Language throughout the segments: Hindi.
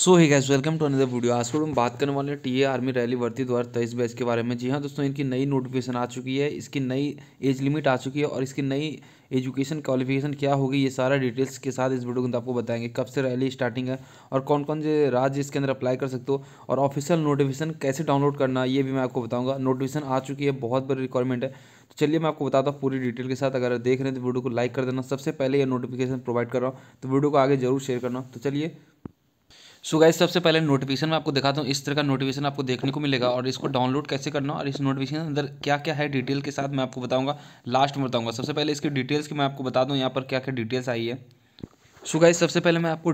so hi guys welcome to another video आज हम बात करने वाले हैं टीए आर्मी रैली वर्ती दो हज़ार तेईस बैच के बारे में जी हाँ दोस्तों इनकी नई नोटिफिकेशन आ चुकी है इसकी नई एज लिमिट आ चुकी है और इसकी नई एजुकेशन क्वालिफिकेशन क्या होगी ये सारा डिटेल्स के साथ इस वीडियो के अंदर आपको बताएंगे कब से रैली स्टार्टिंग है और कौन कौन से राज्य इसके अंदर अप्लाई कर सकते हो और ऑफिशियल नोटिफिकेशन कैसे डाउनलोड करना ये भी मैं आपको बताऊंगा नोटिफिकेशन आ चुकी है बहुत बड़ी रिक्वायरमेंट है तो चलिए मैं आपको बताता हूँ पूरी डिटेल के साथ अगर देख रहे हैं तो वीडियो को लाइक कर देना सबसे पहले यह नोटिफिकेशन प्रोवाइड कर रहा हूँ तो वीडियो को आगे जरूर शेयर करना तो चलिए सो गाइस सबसे पहले नोटिफिकेशन में आपको दिखाता हूँ इस तरह का नोटिफिकेशन आपको देखने को मिलेगा और इसको डाउनलोड कैसे करना और इस नोटिफिकेशन अंदर क्या क्या है डिटेल के साथ मैं आपको बताऊँगा लास्ट में बताऊँगा सबसे पहले इसकी डिटेल्स की मैं आपको बता दूँ यहाँ पर क्या क्या डिटेल्स आई है सो गाइस सबसे पहले मैं आपको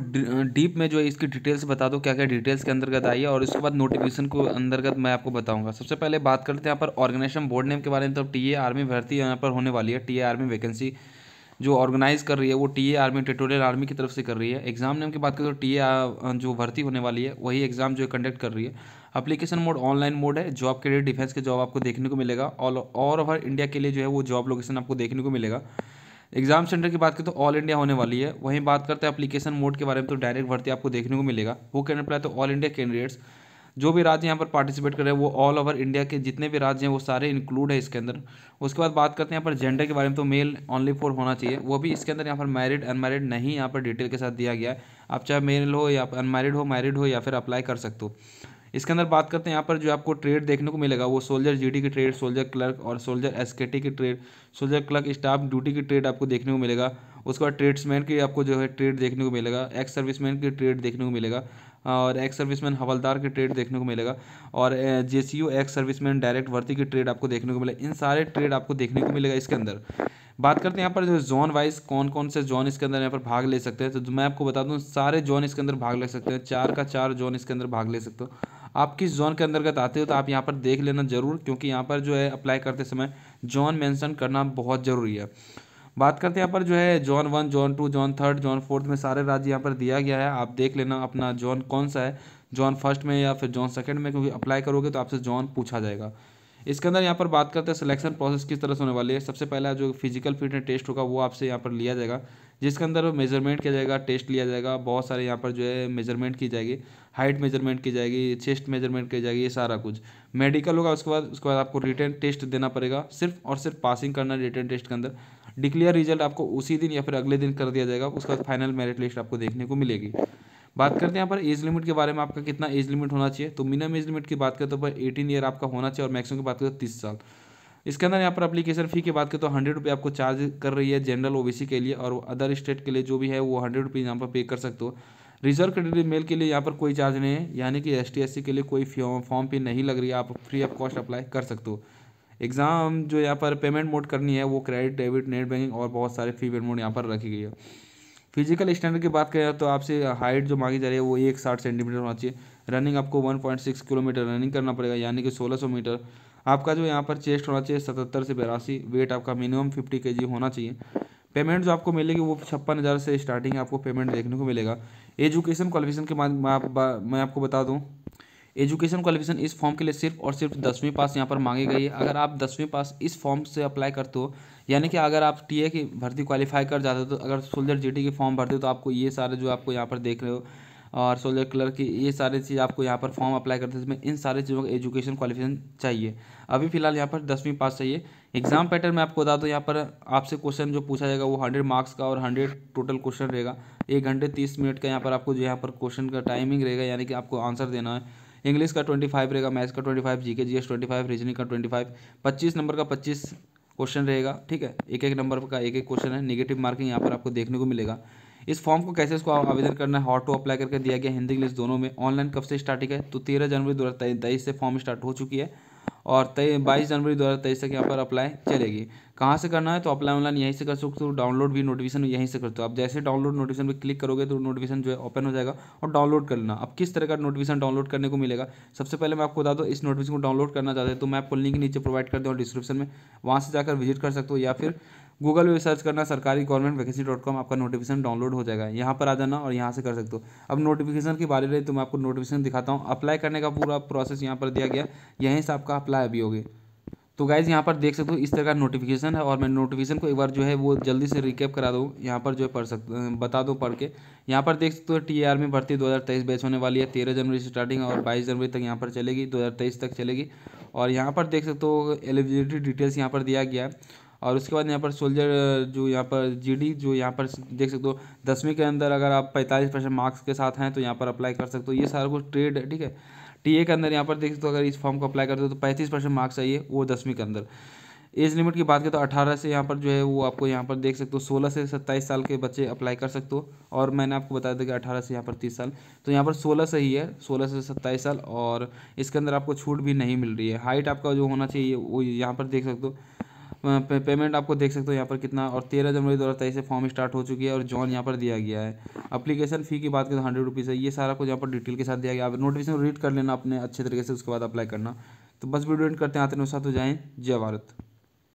डीप में जो है इसकी डिटेल्स बता दूँ क्या क्या डिटेल्स के अंतर्गत आई है और उसके बाद नोटिफिकेशन को अंतर्गत मैं आपको बताऊंगा सबसे पहले बात करते हैं यहाँ पर ऑर्गेनाइजेशन बोर्ड नेम के बारे में तो टी आर्मी e भर्ती यहाँ पर होने वाली है टी आर्मी वैकेंसी जो ऑर्गेनाइज कर रही है वो T A army territorial army की तरफ से कर रही है एग्जाम नेम की बात करें तो टी ए जो भर्ती होने वाली है वही एग्जाम जो है कंडक्ट कर रही है अप्लीकेशन मोड ऑनलाइन मोड है जॉब के लिए डिफेंस के जॉब आपको देखने को मिलेगा ऑल ओवर इंडिया के लिए जो है वो जॉब लोकेशन आपको देखने को मिलेगा एग्जाम सेंटर की बात करें तो ऑल इंडिया होने वाली है वहीं बात करते हैं अपलीकेशन मोड के बारे में तो डायरेक्ट भर्ती आपको देखने को मिलेगा वो can apply to all India candidates जो भी राज्य यहाँ पर पार्टिसिपेट कर रहे हैं वो ऑल ओवर इंडिया के जितने भी राज्य हैं वो सारे इंक्लूड है इसके अंदर उसके बाद बात करते हैं यहाँ पर जेंडर के बारे में तो मेल ओनली फोर होना चाहिए वो भी इसके अंदर यहाँ पर मैरिड अनमैरिड नहीं यहाँ पर डिटेल के साथ दिया गया है आप चाहे मेल हो या अनमैरिड हो मैरिड हो या फिर अप्लाई कर सकते हो इसके अंदर बात करते हैं यहाँ पर जो आपको ट्रेड देखने को मिलेगा वो सोल्जर जीडी की ट्रेड सोल्जर क्लर्क और सोल्जर एसकेटी की trade soldier clerk staff duty की ट्रेड आपको देखने को मिलेगा उसके बाद ट्रेड्समैन की आपको जो है ट्रेड देखने को मिलेगा एक्स सर्विसमैन की ट्रेड देखने को मिलेगा और एक्स सर्विसमैन हवलदार के ट्रेड देखने को मिलेगा और J C U ex serviceman direct वर्ती की ट्रेड आपको देखने को मिलेगा इन सारे ट्रेड आपको देखने को मिलेगा इसके अंदर बात करते हैं यहाँ पर जो जोन वाइज कौन कौन से जोन इसके अंदर यहाँ पर भाग ले सकते हैं तो मैं आपको बता दूँ सारे जोन इसके अंदर भाग ले सकते हैं चार का चार जोन इसके अंदर भाग ले सकते हो आप किस जोन के अंतर्गत आते हो तो आप यहाँ पर देख लेना जरूर क्योंकि यहाँ पर जो है अप्लाई करते समय जोन मेंशन करना बहुत ज़रूरी है बात करते हैं यहाँ पर जो है zone one zone two zone third zone fourth में सारे राज्य यहाँ पर दिया गया है आप देख लेना अपना जॉन कौन सा है जॉन फर्स्ट में या फिर जॉन सेकेंड में क्योंकि अप्लाई करोगे तो आपसे जॉन पूछा जाएगा इसके अंदर यहाँ पर बात करते हैं सिलेक्शन प्रोसेस किस तरह से होने वाली है सबसे पहला जो फिजिकल फिटनेस टेस्ट होगा वो आपसे यहाँ पर लिया जाएगा जिसके अंदर मेजरमेंट किया जाएगा टेस्ट लिया जाएगा बहुत सारे यहाँ पर जो है मेजरमेंट की जाएगी हाइट मेजरमेंट की जाएगी चेस्ट मेजरमेंट की जाएगी ये सारा कुछ मेडिकल होगा उसके बाद उसके बाद आपको रिटर्न टेस्ट देना पड़ेगा सिर्फ और सिर्फ पासिंग करना रिटर्न टेस्ट के अंदर डिक्लेयर रिजल्ट आपको उसी दिन या फिर अगले दिन कर दिया जाएगा उसके बाद फाइनल मेरिट लिस्ट आपको देखने को मिलेगी बात करते हैं यहाँ पर एज लिमिट के बारे में आपका कितना एज लिमिट होना चाहिए तो मिनिमम एज लिमिट की बात करें तो पर एटीन ईयर आपका होना चाहिए और मैक्सिमम की बात करें तो तीस साल इसके अंदर यहाँ पर अपलीकेशन फी की बात करें तो हंड्रेड रुपये आपको चार्ज कर रही है जनरल ओबीसी के लिए और अदर स्टेट के लिए जो भी है वो हंड्रेड रुपीज़ यहाँ पर पे कर सकते हो रिजर्व कैटेगरी मेल के लिए यहाँ पर कोई चार्ज नहीं है यानी कि एस टी के लिए कोई फॉर्म फी नहीं लग रही है आप फ्री ऑफ कॉस्ट अप्लाई कर सकते हो एग्ज़ाम जो यहाँ पर पेमेंट मोड करनी है वो क्रेडिट डेबिट नेट बैंकिंग और बहुत सारे फी पेमेंट मोड यहाँ पर रखी गई है फिजिकल स्टैंडर्ड की बात करें तो आपसे हाइट जो मांगी जा रही है वो एक साठ सेंटीमीटर होना चाहिए रनिंग आपको one point six kilometre running करना पड़ेगा यानी कि सोलह सौ मीटर आपका जो यहाँ पर चेस्ट होना चाहिए सतहत्तर से बिरासी वेट आपका मिनिमम फिफ्टी के होना चाहिए पेमेंट जो आपको मिलेगी वो छप्पन हज़ार से स्टार्टिंग आपको पेमेंट देखने को मिलेगा एजुकेशन क्वालिफिकेशन के बाद मैं आपको बता दूँ एजुकेशन क्वालिफिकेशन इस फॉर्म के लिए सिर्फ और सिर्फ दसवीं पास यहाँ पर मांगी गई है अगर आप दसवीं पास इस फॉर्म से अप्लाई करते हो यानी कि अगर आप टीए की भर्ती क्वालिफाई कर जाते हो तो अगर सोल्जर जीटी की फॉर्म भरते हो तो आपको ये सारे जो आपको यहाँ पर देख रहे हो और सोल्जर कलर की ये सारी चीज़ आपको यहाँ पर फॉर्म अप्लाई करते हैं इन सारे चीज़ों का एजुकेशन क्वालिफिकेशन चाहिए अभी फिलहाल यहाँ पर दसवीं पास चाहिए एग्जाम पैटर्न में आपको बता दूँ यहाँ पर आपसे क्वेश्चन जो पूछा जाएगा वो हंड्रेड मार्क्स का और हंड्रेड टोटल क्वेश्चन रहेगा एक घंटे तीस मिनट का यहाँ पर आपको जो यहाँ पर क्वेश्चन का टाइमिंग रहेगा यानी कि आपको आंसर देना है इंग्लिश का ट्वेंटी फाइव रहेगा मैथ्स का twenty five G K G S twenty five reasoning का ट्वेंटी फाइव पच्चीस नंबर का पच्चीस क्वेश्चन रहेगा ठीक है एक एक नंबर का एक एक क्वेश्चन है निगेटिव मार्किंग यहाँ पर आपको देखने को मिलेगा इस फॉर्म को कैसे इसको आवेदन करना है हॉट टू अप्लाई करके दिया गया हिंदी इंग्लिश दोनों में ऑनलाइन कब से स्टार्टिंग है तो तेरह जनवरी दो से फॉर्म स्टार्ट हो चुकी है और तेईस बाईस जनवरी दो हज़ार तेईस तक यहाँ पर अप्लाई चलेगी कहाँ से करना है तो अप्लाई ऑनलाइन यहीं से कर सकते हो डाउनलोड भी नोटिफिकेशन यहीं से करते हो आप जैसे डाउनलोड नोटिफिकेशन पर क्लिक करोगे तो नोटिफिकेशन जो है ओपन हो जाएगा और डाउनलोड करना अब किस तरह का नोटिफिकेशन डाउनलोड करने को मिलेगा सबसे पहले मैं आपको बता दूँ इस नोटिफिकेशन को डाउनलोड करना चाहते हैं तो मैं आपको लिंक नीचे प्रोवाइड कर दूँ डिस्क्रिप्शन में वहाँ से जाकर विजिट कर सकते हो या फिर गूगल में सर्च करना सरकारी गवर्नमेंट वैकेंसी डॉट कॉम आपका नोटिफिकेशन डाउनलोड हो जाएगा यहाँ पर आ जाना और यहाँ से कर सकते हो अब नोटिफिकेशन की बारी में तो मैं आपको नोटिफिकेशन दिखाता हूँ अप्लाई करने का पूरा प्रोसेस यहाँ पर दिया गया यहीं से आपका अप्लाई अभी होगी तो गाइज़ यहाँ पर देख सकते हो इस तरह का नोटिफिकेशन है और मैं नोटिफिकेशन को एक बार जो है वो जल्दी से रिकेप करा दूँ यहाँ पर जो है पढ़ सकते बता दो पढ़ के यहाँ पर देख सकते हो टी आर में भर्ती 2023 बैच होने वाली है 13 जनवरी से स्टार्टिंग और 22 जनवरी तक यहाँ पर चलेगी 2023 तक चलेगी और यहाँ पर देख सकते हो एलिजिबिलिटी डिटेल्स यहाँ पर दिया गया है और उसके बाद यहाँ पर सोल्जर जो यहाँ पर जीडी जो यहाँ पर देख सकते हो दसवीं के अंदर अगर आप पैंतालीस परसेंट मार्क्स के साथ हैं तो यहाँ पर अप्लाई कर सकते हो ये सारा कुछ ट्रेड ठीक है टीए के अंदर यहाँ पर देख सकते हो अगर इस फॉर्म को अप्लाई करते हो तो पैंतीस परसेंट मार्क्स चाहिए वो दसवीं के अंदर एज लिमिट की बात करें तो अठारह से यहाँ पर जो है वो आपको यहाँ पर देख सकते हो सोलह से सत्ताईस साल के बच्चे अप्लाई कर सकते हो और मैंने आपको बताया था कि अठारह से यहाँ पर तीस साल तो यहाँ पर सोलह से ही है सोलह से सत्ताईस साल और इसके अंदर आपको छूट भी नहीं मिल रही है हाइट आपका जो होना चाहिए वो यहाँ पर देख सकते हो पेमेंट आपको देख सकते हो यहाँ पर कितना और तेरह जनवरी दो हज़ार तेईस से फॉर्म स्टार्ट हो चुकी है और जॉन यहाँ पर दिया गया है अप्लीकेशन फ़ी की बात करें हंड्रेड तो रुपीज़ है ये सारा कुछ यहाँ पर डिटेल के साथ दिया गया आप नोटिफिकेशन रीड कर लेना अपने अच्छे तरीके से उसके बाद अप्लाई करना तो बस वीडियो एंड करते हैं आते हैं साथ हो तो जाएँ जय भारत